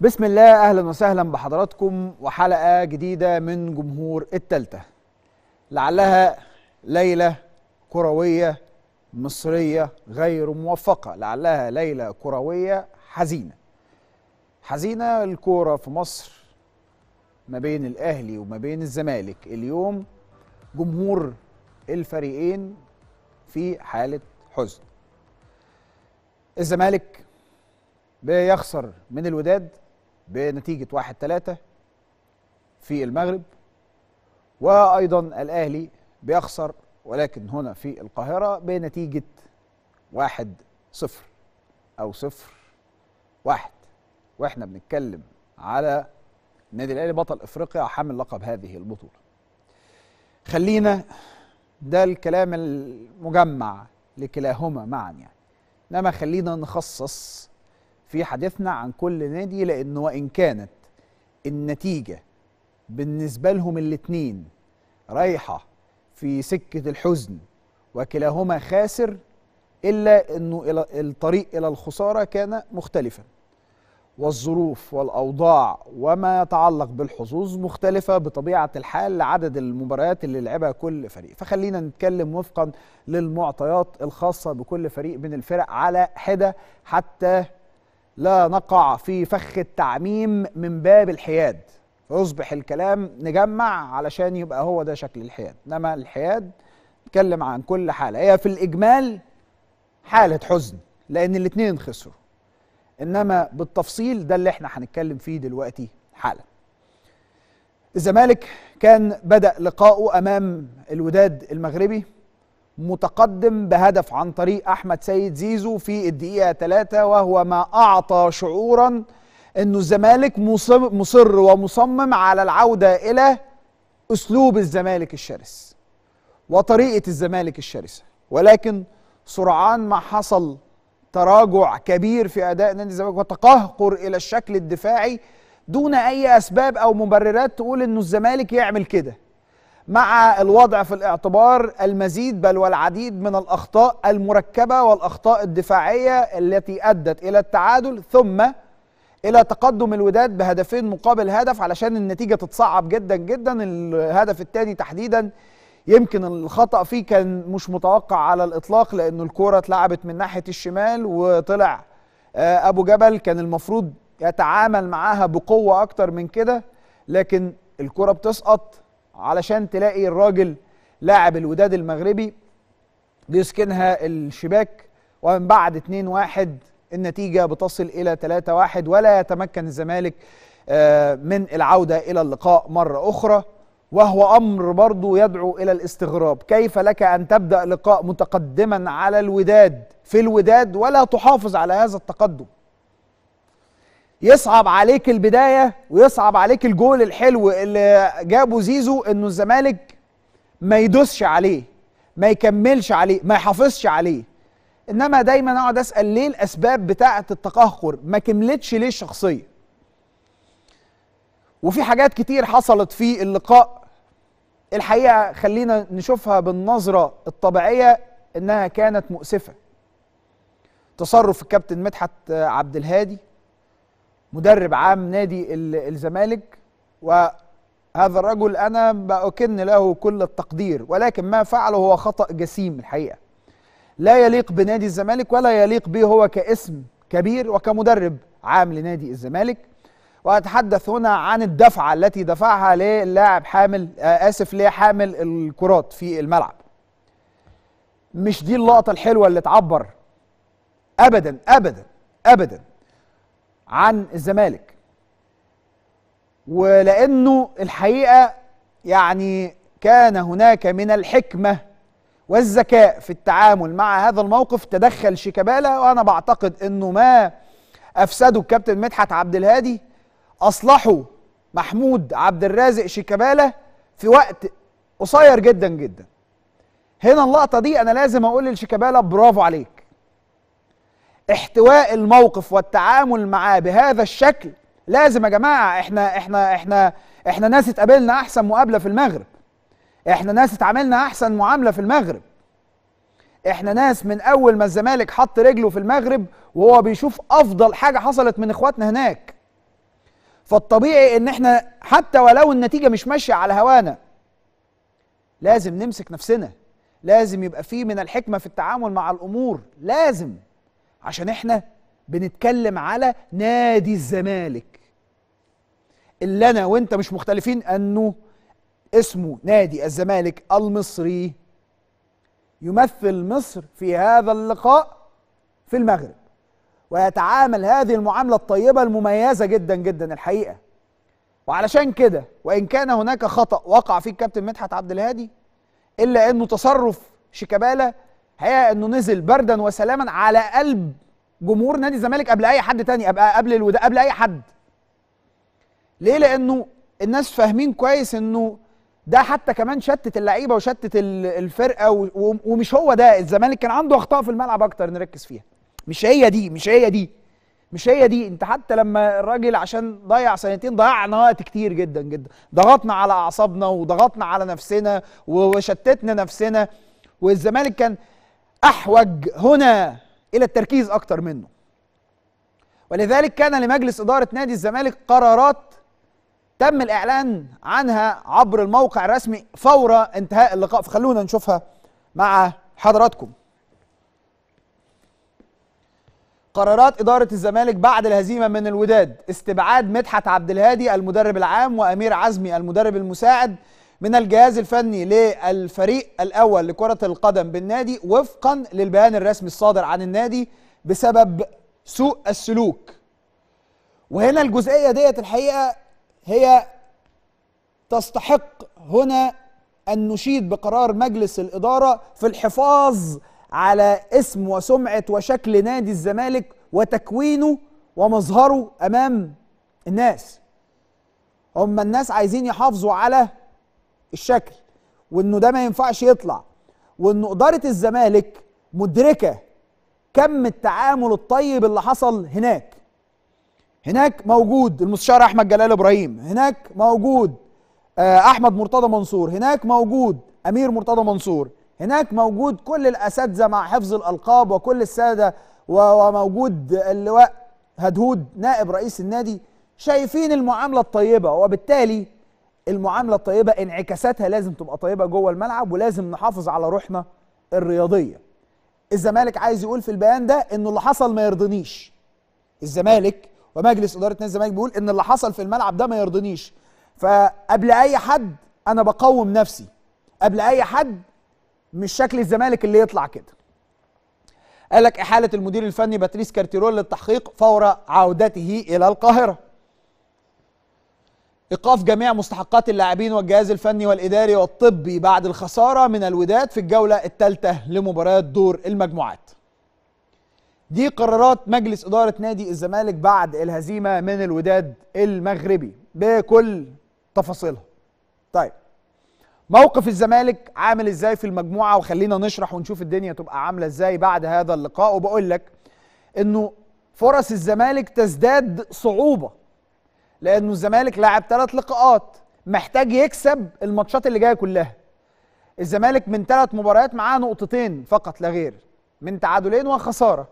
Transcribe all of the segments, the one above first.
بسم الله اهلا وسهلا بحضراتكم وحلقه جديده من جمهور التالتة لعلها ليله كرويه مصريه غير موفقه لعلها ليله كرويه حزينه حزينه الكوره في مصر ما بين الاهلي وما بين الزمالك اليوم جمهور الفريقين في حاله حزن الزمالك بيخسر من الوداد بنتيجه 1 3 في المغرب وايضا الاهلي بيخسر ولكن هنا في القاهره بنتيجه 1 0 او 0 1 واحنا بنتكلم على النادي الاهلي بطل افريقيا حامل لقب هذه البطوله خلينا ده الكلام المجمع لكلاهما معا يعني انما خلينا نخصص في حديثنا عن كل نادي لأن وإن كانت النتيجة بالنسبة لهم الاتنين رايحة في سكة الحزن وكلاهما خاسر إلا أنه الطريق إلى الخسارة كان مختلفا والظروف والأوضاع وما يتعلق بالحظوظ مختلفة بطبيعة الحال لعدد المباريات اللي لعبها كل فريق فخلينا نتكلم وفقا للمعطيات الخاصة بكل فريق من الفرق على حدة حتى لا نقع في فخ التعميم من باب الحياد فيصبح الكلام نجمع علشان يبقى هو ده شكل الحياد انما الحياد نتكلم عن كل حاله هي في الاجمال حاله حزن لان الاثنين خسروا انما بالتفصيل ده اللي احنا هنتكلم فيه دلوقتي حالا الزمالك كان بدا لقاؤه امام الوداد المغربي متقدم بهدف عن طريق أحمد سيد زيزو في الدقيقة 3 وهو ما أعطى شعورا أنه الزمالك مصر ومصمم على العودة إلى أسلوب الزمالك الشرس وطريقة الزمالك الشرسة ولكن سرعان ما حصل تراجع كبير في أداء نادي الزمالك وتقهقر إلى الشكل الدفاعي دون أي أسباب أو مبررات تقول أنه الزمالك يعمل كده مع الوضع في الاعتبار المزيد بل والعديد من الأخطاء المركبة والأخطاء الدفاعية التي أدت إلى التعادل ثم إلى تقدم الوداد بهدفين مقابل هدف علشان النتيجة تتصعب جدا جدا الهدف الثاني تحديدا يمكن الخطأ فيه كان مش متوقع على الإطلاق لأن الكرة اتلعبت من ناحية الشمال وطلع آه، أبو جبل كان المفروض يتعامل معاها بقوة أكتر من كده لكن الكرة بتسقط علشان تلاقي الراجل لاعب الوداد المغربي بيسكنها الشباك ومن بعد 2 1 النتيجه بتصل الى 3 1 ولا يتمكن الزمالك آه، من العوده الى اللقاء مره اخرى وهو امر برضه يدعو الى الاستغراب كيف لك ان تبدا لقاء متقدما على الوداد في الوداد ولا تحافظ على هذا التقدم يصعب عليك البدايه ويصعب عليك الجول الحلو اللي جابه زيزو انه الزمالك ما يدوسش عليه ما يكملش عليه ما يحافظش عليه انما دايما اقعد اسال ليه الاسباب بتاعه التقهقر ما كملتش ليه الشخصيه وفي حاجات كتير حصلت في اللقاء الحقيقه خلينا نشوفها بالنظره الطبيعيه انها كانت مؤسفه تصرف الكابتن مدحت عبد الهادي مدرب عام نادي الزمالك وهذا الرجل انا بأكن له كل التقدير ولكن ما فعله هو خطأ جسيم الحقيقه لا يليق بنادي الزمالك ولا يليق به هو كاسم كبير وكمدرب عام لنادي الزمالك واتحدث هنا عن الدفعه التي دفعها للاعب حامل آه، اسف لحامل الكرات في الملعب مش دي اللقطه الحلوه اللي تعبر ابدا ابدا ابدا عن الزمالك ولأنه الحقيقة يعني كان هناك من الحكمة والذكاء في التعامل مع هذا الموقف تدخل شيكابالا وأنا بعتقد أنه ما أفسده الكابتن مدحت عبد الهادي أصلحه محمود عبد الرازق شيكابالا في وقت قصير جدا جدا هنا اللقطة دي أنا لازم أقول لشيكابالا برافو عليك احتواء الموقف والتعامل معاه بهذا الشكل لازم يا جماعه احنا احنا احنا احنا ناس اتقابلنا احسن مقابله في المغرب احنا ناس اتعاملنا احسن معامله في المغرب احنا ناس من اول ما الزمالك حط رجله في المغرب وهو بيشوف افضل حاجه حصلت من اخواتنا هناك فالطبيعي ان احنا حتى ولو النتيجه مش ماشيه على هوانا لازم نمسك نفسنا لازم يبقى فيه من الحكمه في التعامل مع الامور لازم عشان احنا بنتكلم على نادي الزمالك اللي انا وانت مش مختلفين انه اسمه نادي الزمالك المصري يمثل مصر في هذا اللقاء في المغرب ويتعامل هذه المعاملة الطيبة المميزة جدا جدا الحقيقة وعلشان كده وإن كان هناك خطأ وقع فيه الكابتن مدحت عبد الهادي إلا أنه تصرف شيكابالا الحقيقه انه نزل بردا وسلاما على قلب جمهور نادي الزمالك قبل اي حد تاني قبل الوداع قبل اي حد ليه لانه الناس فاهمين كويس انه ده حتى كمان شتت اللعيبه وشتت الفرقه ومش هو ده الزمالك كان عنده اخطاء في الملعب اكتر نركز فيها مش هي دي مش هي دي مش هي دي انت حتى لما الراجل عشان ضيع سنتين ضيعنا وقت كتير جدا جدا ضغطنا على اعصابنا وضغطنا على نفسنا وشتتنا نفسنا والزمالك كان احوج هنا الى التركيز اكتر منه ولذلك كان لمجلس اداره نادي الزمالك قرارات تم الاعلان عنها عبر الموقع الرسمي فور انتهاء اللقاء فخلونا نشوفها مع حضراتكم قرارات إدارة الزمالك بعد الهزيمة من الوداد استبعاد مدحت عبد الهادي المدرب العام وأمير عزمي المدرب المساعد من الجهاز الفني للفريق الأول لكرة القدم بالنادي وفقا للبيان الرسمي الصادر عن النادي بسبب سوء السلوك وهنا الجزئية ديت الحقيقة هي تستحق هنا أن نشيد بقرار مجلس الإدارة في الحفاظ على اسم وسمعة وشكل نادي الزمالك وتكوينه ومظهره أمام الناس هم الناس عايزين يحافظوا على الشكل وانه ده ما ينفعش يطلع وانه اداره الزمالك مدركه كم التعامل الطيب اللي حصل هناك هناك موجود المستشار احمد جلال ابراهيم هناك موجود آه، احمد مرتضى منصور هناك موجود امير مرتضى منصور هناك موجود كل الاساتذه مع حفظ الالقاب وكل الساده وموجود اللواء هدهود نائب رئيس النادي شايفين المعامله الطيبه وبالتالي المعامله الطيبه انعكاساتها لازم تبقى طيبه جوه الملعب ولازم نحافظ على روحنا الرياضيه الزمالك عايز يقول في البيان ده ان اللي حصل ما يرضنيش الزمالك ومجلس اداره نادي الزمالك بيقول ان اللي حصل في الملعب ده ما يرضنيش فقبل اي حد انا بقوم نفسي قبل اي حد مش شكل الزمالك اللي يطلع كده قال لك احاله المدير الفني باتريس كارتيرول للتحقيق فور عودته الى القاهره إيقاف جميع مستحقات اللاعبين والجهاز الفني والإداري والطبي بعد الخسارة من الوداد في الجولة الثالثة لمباراة دور المجموعات دي قرارات مجلس إدارة نادي الزمالك بعد الهزيمة من الوداد المغربي بكل تفاصيلها طيب موقف الزمالك عامل ازاي في المجموعة وخلينا نشرح ونشوف الدنيا تبقى عاملة ازاي بعد هذا اللقاء وبقول لك انه فرص الزمالك تزداد صعوبة لانه الزمالك لاعب ثلاث لقاءات محتاج يكسب الماتشات اللي جايه كلها الزمالك من ثلاث مباريات معاه نقطتين فقط لا غير من تعادلين وخساره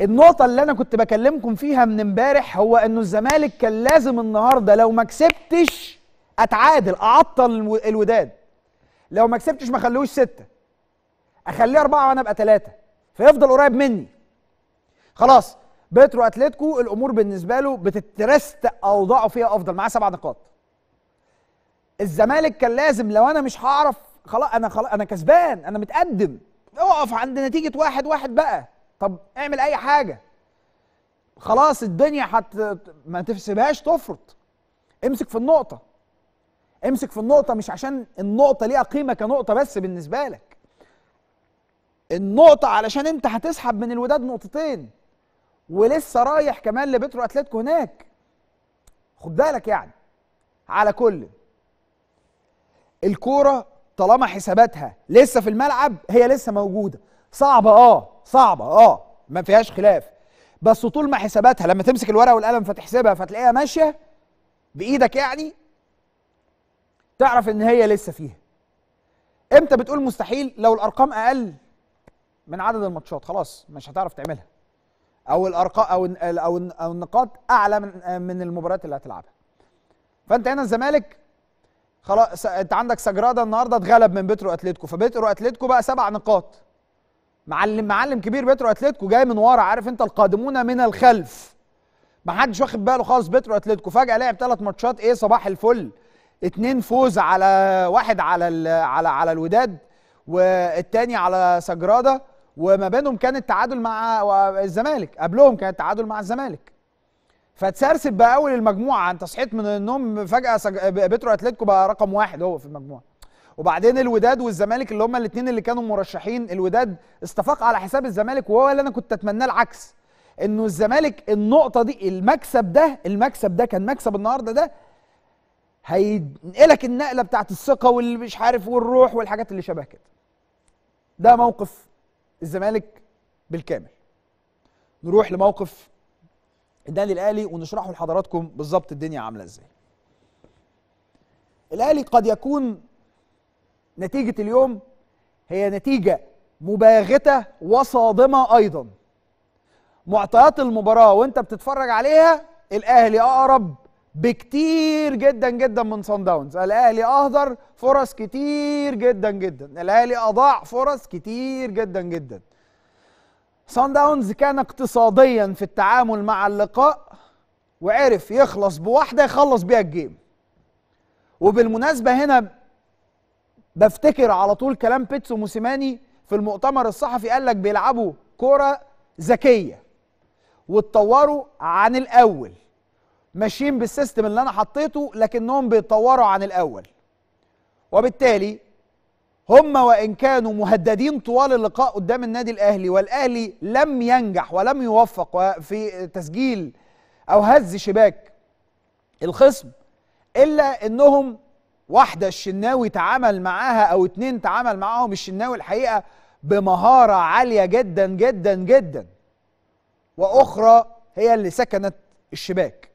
النقطة اللي أنا كنت بكلمكم فيها من امبارح هو إنه الزمالك كان لازم النهاردة لو ما كسبتش أتعادل أعطل الوداد لو ما كسبتش ما أخليهوش ستة أخليه أربعة وأنا أبقى ثلاثة فيفضل قريب مني خلاص بيترو اتلتيكو الامور بالنسبه له بتترست اوضاعه فيها افضل معاه سبع نقاط الزمالك كان لازم لو انا مش هعرف خلاص انا خلاص انا كسبان انا متقدم اقف عند نتيجه واحد واحد بقى طب اعمل اي حاجه خلاص الدنيا حت ما تسيبهاش تفرط امسك في النقطه امسك في النقطه مش عشان النقطه ليها قيمه كنقطه بس بالنسبه لك النقطه علشان انت هتسحب من الوداد نقطتين ولسه رايح كمان لبترو اتلتيكو هناك خد بالك يعني على كل الكوره طالما حساباتها لسه في الملعب هي لسه موجوده صعبه اه صعبه اه ما فيهاش خلاف بس طول ما حساباتها لما تمسك الورقه والقلم فتحسبها فتلاقيها ماشيه بايدك يعني تعرف ان هي لسه فيها امتى بتقول مستحيل لو الارقام اقل من عدد الماتشات خلاص مش هتعرف تعملها او الارقام او او النقاط اعلى من من المباريات اللي هتلعبها فانت هنا الزمالك خلاص انت عندك سجرادا النهارده اتغلب من بترو اتلتيكو فبترو اتلتيكو بقى سبع نقاط معلم معلم كبير بترو اتلتيكو جاي من ورا عارف انت القادمون من الخلف ما حدش واخد باله خالص بترو اتلتيكو فجاه لعب ثلاث ماتشات ايه صباح الفل اتنين فوز على واحد على ال على على الوداد والتاني على سجراده وما بينهم كان التعادل مع الزمالك قبلهم كان التعادل مع الزمالك فتسرسب بقى اول المجموعه انت صحيت من النوم فجاه سج... بترو اتلتيكو بقى رقم واحد هو في المجموعه وبعدين الوداد والزمالك اللي هم الاثنين اللي كانوا مرشحين الوداد استفاق على حساب الزمالك وهو اللي انا كنت اتمناه العكس انه الزمالك النقطه دي المكسب ده المكسب ده كان مكسب النهارده ده هينقلك النقله بتاعت الثقه واللي مش عارف والروح والحاجات اللي شبه كده ده موقف الزمالك بالكامل نروح لموقف النادي الاهلي ونشرحه لحضراتكم بالظبط الدنيا عامله ازاي الاهلي قد يكون نتيجه اليوم هي نتيجه مباغته وصادمه ايضا معطيات المباراه وانت بتتفرج عليها الاهلي اقرب بكتير جدا جدا من صن داونز الاهلي اهدر فرص كتير جدا جدا الاهلي اضاع فرص كتير جدا جدا صن داونز كان اقتصاديا في التعامل مع اللقاء وعرف يخلص بواحده يخلص بيها الجيم وبالمناسبه هنا بفتكر على طول كلام بيتسو موسيماني في المؤتمر الصحفي قال لك بيلعبوا كوره ذكيه واتطوروا عن الاول ماشيين بالسيستم اللي انا حطيته لكنهم بيتطوروا عن الاول وبالتالي هم وان كانوا مهددين طوال اللقاء قدام النادي الاهلي والاهلي لم ينجح ولم يوفق في تسجيل او هز شباك الخصم الا انهم واحده الشناوي تعامل معاها او اتنين تعامل معاهم الشناوي الحقيقه بمهاره عاليه جدا جدا جدا واخرى هي اللي سكنت الشباك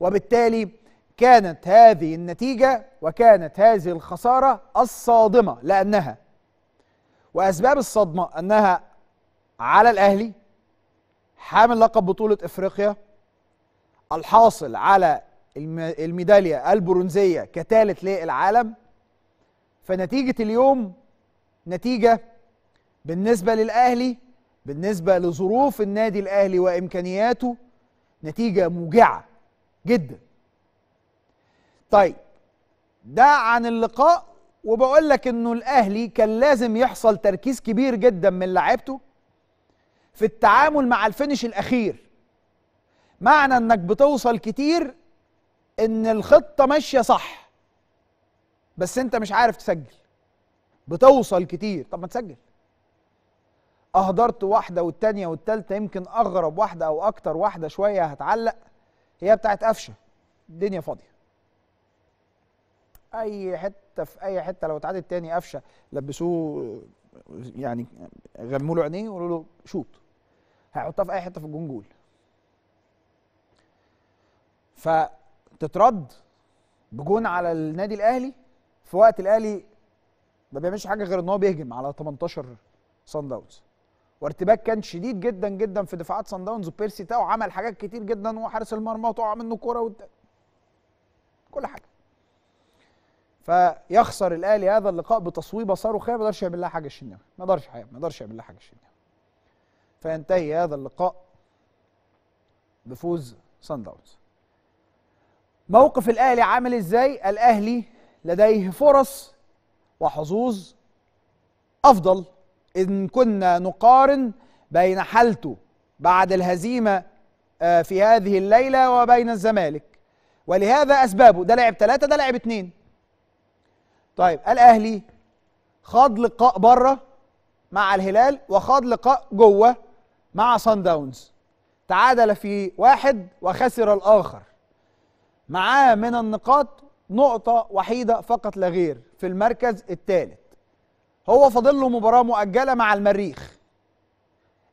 وبالتالي كانت هذه النتيجة وكانت هذه الخسارة الصادمة لأنها وأسباب الصدمة أنها على الأهلي حامل لقب بطولة إفريقيا الحاصل على الميدالية البرونزية كثالث للعالم فنتيجة اليوم نتيجة بالنسبة للأهلي بالنسبة لظروف النادي الأهلي وإمكانياته نتيجة موجعة جدا طيب ده عن اللقاء وبقول لك انه الاهلي كان لازم يحصل تركيز كبير جدا من لعيبته في التعامل مع الفينش الاخير معنى انك بتوصل كتير ان الخطه ماشيه صح بس انت مش عارف تسجل بتوصل كتير طب ما تسجل اهدرت واحده والتانيه والتالته يمكن اغرب واحده او اكتر واحده شويه هتعلق هي بتاعت قفشه الدنيا فاضيه اي حته في اي حته لو اتعادت تاني قفشه لبسوه يعني غموا له عينيه وقولوا له شوط هيحطها في اي حته في الجون جول فتترد بجون على النادي الاهلي في وقت الاهلي ما بيعملش حاجه غير ان هو بيهجم على 18 سان داونز وارتباك كان شديد جدا جدا في دفاعات سان داونز وبيرسي تاو عمل حاجات كتير جدا وحارس المرمى وقع منه كوره والت... كل حاجه فيخسر الاهلي هذا اللقاء بتصويبه صاروخيه ما يقدرش يعمل لها حاجه الشناوي ما يقدرش ما يقدرش يعمل لها حاجه الشناوي فينتهي هذا اللقاء بفوز سان داونز موقف الاهلي عامل ازاي الاهلي لديه فرص وحظوظ افضل إن كنا نقارن بين حالته بعد الهزيمة آه، في هذه الليلة وبين الزمالك ولهذا أسبابه ده لعب ثلاثة ده لعب اتنين طيب الأهلي خاض لقاء بره مع الهلال وخاض لقاء جوه مع صن داونز تعادل في واحد وخسر الآخر معاه من النقاط نقطة وحيدة فقط لا غير في المركز الثالث هو فاضل له مباراه مؤجله مع المريخ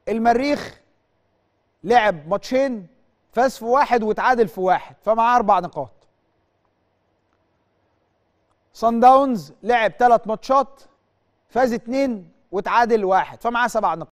المريخ لعب ماتشين فاز في واحد وتعادل في واحد فمعاه اربع نقاط صن داونز لعب ثلاث ماتشات فاز اتنين وتعادل واحد فمعاه سبع نقاط